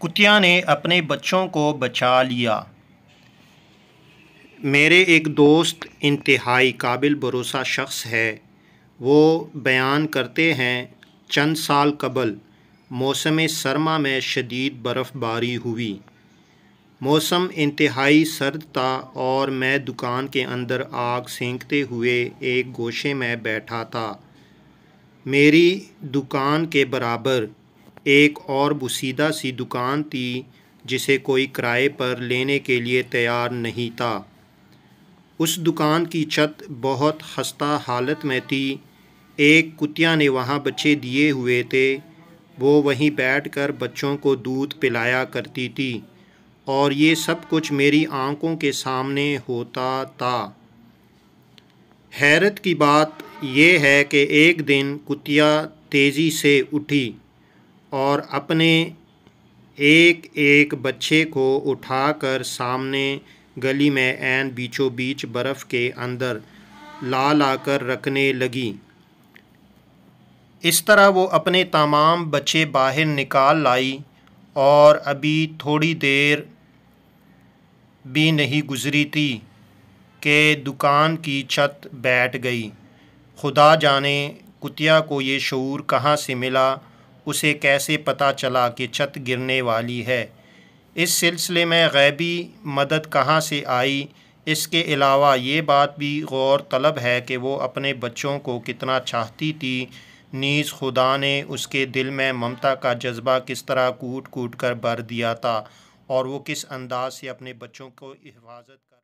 कुतिया ने अपने बच्चों को बचा लिया मेरे एक दोस्त इंतहाई काबिल भरोसा शख्स है वो बयान करते हैं चंद साल कबल मौसम सरमा में शदीद बर्फ़बारी हुई मौसम इंतहाई सर्द था और मैं दुकान के अंदर आग सेंकते हुए एक गोशे में बैठा था मेरी दुकान के बराबर एक और बुसीदा सी दुकान थी जिसे कोई किराए पर लेने के लिए तैयार नहीं था उस दुकान की छत बहुत खस्ता हालत में थी एक कुतिया ने वहाँ बच्चे दिए हुए थे वो वहीं बैठकर बच्चों को दूध पिलाया करती थी और ये सब कुछ मेरी आंखों के सामने होता था हैरत की बात यह है कि एक दिन कुतिया तेज़ी से उठी और अपने एक एक बच्चे को उठाकर सामने गली में एन बीचों बीच बर्फ़ के अंदर ला ला कर रखने लगी इस तरह वो अपने तमाम बच्चे बाहर निकाल लाई और अभी थोड़ी देर भी नहीं गुजरी थी कि दुकान की छत बैठ गई खुदा जाने कुतिया को ये शूर कहाँ से मिला उसे कैसे पता चला कि छत गिरने वाली है इस सिलसिले में गैबी मदद कहाँ से आई इसके अलावा ये बात भी गौर तलब है कि वो अपने बच्चों को कितना चाहती थी नीज़ खुदा ने उसके दिल में ममता का जज्बा किस तरह कूट कूट कर भर दिया था और वो किस अंदाज से अपने बच्चों को हिफाजत कर